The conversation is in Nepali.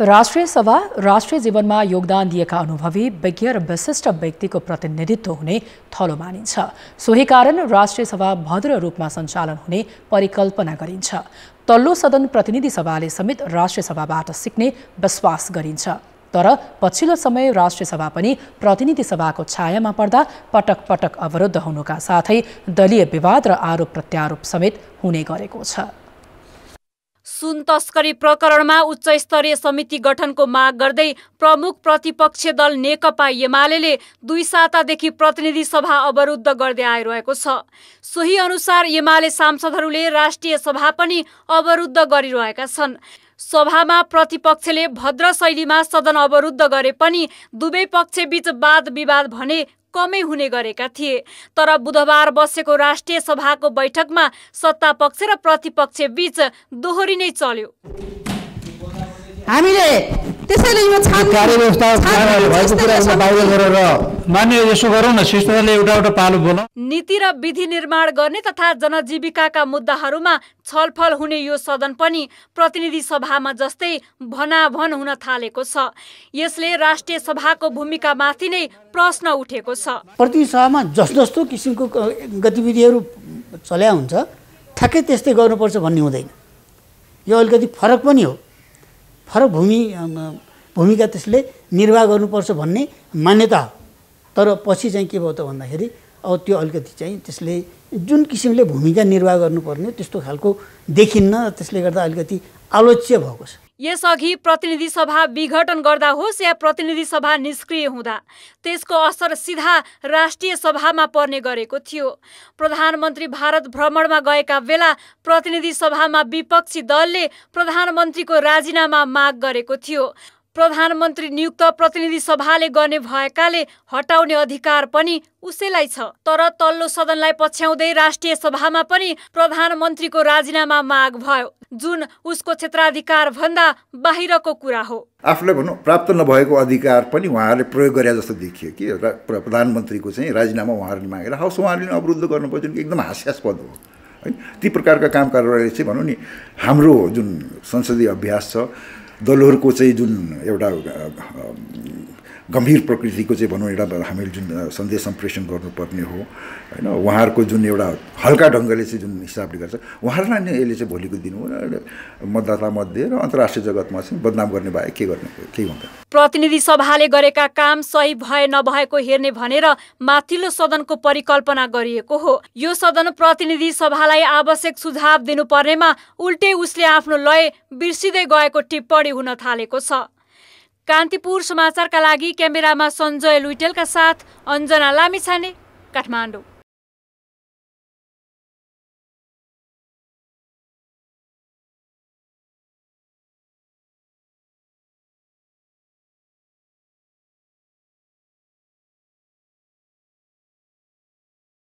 राष्ट्रिय सभा राष्ट्रिय जीवनमा योगदान दिएका अनुभवी विज्ञ र विशिष्ट व्यक्तिको प्रतिनिधित्व हुने थलो मानिन्छ सोही कारण राष्ट्रिय सभा भद्र रूपमा सञ्चालन हुने परिकल्पना गरिन्छ तल्लो सदन प्रतिनिधि सभाले समेत राष्ट्रिय सभाबाट सिक्ने विश्वास गरिन्छ तर पछिल्लो समय राष्ट्रिय सभा पनि प्रतिनिधि सभाको छायामा पर्दा पटक पटक अवरुद्ध हुनुका साथै दलीय विवाद र आरोप प्रत्यारोप समेत हुने गरेको छ सुन तस्करी प्रकरणमा उच्च स्तरीय समिति गठनको माग गर्दै प्रमुख प्रतिपक्ष दल नेकपा एमाले दुई सातादेखि प्रतिनिधि सभा अवरुद्ध गर्दै आइरहेको छ सोही अनुसार एमाले सांसदहरूले राष्ट्रिय सभा पनि अवरुद्ध गरिरहेका छन् सभामा प्रतिपक्षले भद्र शैलीमा सदन अवरुद्ध गरे पनि दुवै पक्षबीच वाद विवाद भने कमै हुने गरेका थिए तर बुधबार बसेको राष्ट्रिय सभाको बैठकमा सत्तापक्ष र बीच दोहोरी नै चल्यो हामीले त्यसैले यो कार्य व्यवस्था नीति र विधि निर्माण गर्ने तथा जनजीविकाका मुद्दाहरूमा छलफल हुने यो सदन पनि प्रतिनिधि सभामा जस्तै भनाभन हुन थालेको छ यसले राष्ट्रिय सभाको भूमिकामाथि नै प्रश्न उठेको छ प्रतिनिधि सभामा जस जस्तो किसिमको गतिविधिहरू चल्या हुन्छ ठ्याक्कै त्यस्तै गर्नुपर्छ भन्ने हुँदैन यो अलिकति फरक पनि हो फरक भूमि भूमिका त्यसले निर्वाह गर्नुपर्छ भन्ने मान्यता हो तर पछि चाहिँ के भयो त भन्दाखेरि अब त्यो अलिकति चाहिँ त्यसले जुन किसिमले भूमिका निर्वाह गर्नुपर्ने त्यस्तो खालको देखिन्न त्यसले गर्दा अलिकति आलोच्य भएको छ यसअघि प्रतिनिधि सभा विघटन गर्दा होस् या प्रतिनिधि सभा निष्क्रिय हुँदा त्यसको असर सिधा राष्ट्रिय सभामा पर्ने गरेको थियो प्रधानमन्त्री भारत भ्रमणमा गएका बेला प्रतिनिधि सभामा विपक्षी दलले प्रधानमन्त्रीको राजीनामा माग गरेको थियो प्रधानमन्त्री नियुक्त प्रतिनिधि सभाले गर्ने भएकाले हटाउने अधिकार पनि उसैलाई छ तर तल्लो सदनलाई पछ्याउँदै राष्ट्रिय सभामा पनि प्रधानमन्त्रीको राजीनामा माग भयो जुन उसको क्षेत्राधिकार भन्दा बाहिरको कुरा हो आफूले भनौँ प्राप्त नभएको अधिकार पनि उहाँहरूले प्रयोग गरे जस्तो देखियो कि प्रधानमन्त्रीको चाहिँ राजीनामा उहाँहरूले मागेर हाउस उहाँहरूले अवरुद्ध गर्नुपर्छ एकदम हास्यास्पद हो होइन ती प्रकारका काम गरेर चाहिँ भनौँ नि हाम्रो जुन संसदीय अभ्यास छ दलहरूको चाहिँ जुन एउटा गम्भीर प्रकृतिको चाहिँ भनौँ एउटा हामीले जुन सन्देश सम्प्रेषण गर्नुपर्ने हो होइन उहाँहरूको जुन एउटा हल्का ढङ्गले चाहिँ जुन हिसाबले गर्छ उहाँहरूलाई नै यसले चाहिँ भोलिको दिन हो र मतदाता मध्ये र अन्तर्राष्ट्रिय जगतमा चाहिँ बदनाम गर्ने भए के गर्ने केही हुँदैन प्रतिनिधि सभाले गरेका काम सही भए नभएको हेर्ने भनेर माथिल्लो सदनको परिकल्पना गरिएको हो यो सदन प्रतिनिधि सभालाई आवश्यक सुझाव दिनुपर्नेमा उल्टै उसले आफ्नो लय बिर्सिँदै गएको टिप्पणी हुन थालेको छ कान्तिपुर समाचारका लागि क्यामेरामा सञ्जय लुइटेलका साथ अञ्जना लामिछाने काठमाडौँ